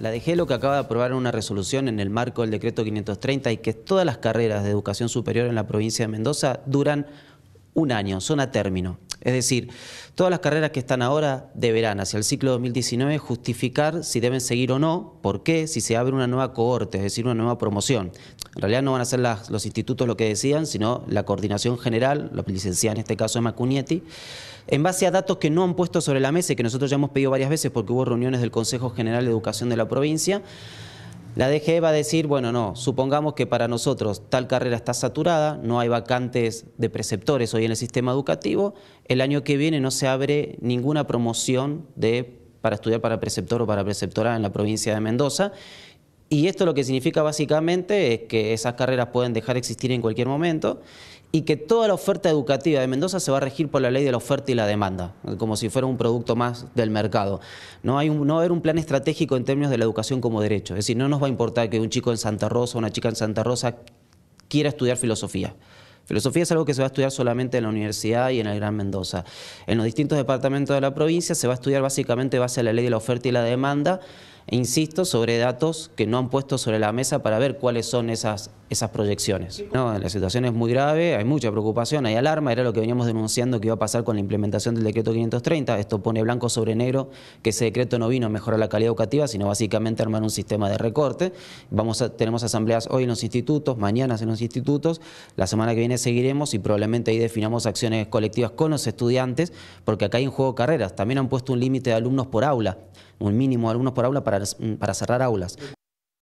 la lo que acaba de aprobar una resolución en el marco del decreto 530 y que todas las carreras de educación superior en la provincia de Mendoza duran un año, son a término. Es decir, todas las carreras que están ahora deberán hacia el ciclo 2019 justificar si deben seguir o no, por qué, si se abre una nueva cohorte, es decir, una nueva promoción. En realidad no van a ser los institutos lo que decían, sino la coordinación general, la licenciada en este caso de Macunieti, en base a datos que no han puesto sobre la mesa y que nosotros ya hemos pedido varias veces porque hubo reuniones del Consejo General de Educación de la provincia. La DGE va a decir, bueno, no, supongamos que para nosotros tal carrera está saturada, no hay vacantes de preceptores hoy en el sistema educativo, el año que viene no se abre ninguna promoción de, para estudiar para preceptor o para preceptora en la provincia de Mendoza y esto lo que significa básicamente es que esas carreras pueden dejar de existir en cualquier momento y que toda la oferta educativa de Mendoza se va a regir por la ley de la oferta y la demanda, como si fuera un producto más del mercado. No, hay un, va a haber un plan estratégico en términos de la educación como derecho. Es decir, no nos va a importar que un chico en Santa Rosa o una chica en Santa Rosa quiera estudiar filosofía. Filosofía es algo que se va a estudiar solamente en la universidad y en el Gran Mendoza. En los distintos departamentos de la provincia se va a estudiar básicamente base a la ley de la oferta y la demanda, e insisto, sobre datos que no han puesto sobre la mesa para ver cuáles son esas, esas proyecciones. No, la situación es muy grave, hay mucha preocupación, hay alarma, era lo que veníamos denunciando que iba a pasar con la implementación del decreto 530, esto pone blanco sobre negro que ese decreto no vino a mejorar la calidad educativa, sino básicamente a armar un sistema de recorte. Vamos a, tenemos asambleas hoy en los institutos, mañana en los institutos, la semana que viene seguiremos y probablemente ahí definamos acciones colectivas con los estudiantes, porque acá hay un juego de carreras, también han puesto un límite de alumnos por aula, un mínimo de alumnos por aula para Mm, para, cerrar aulas.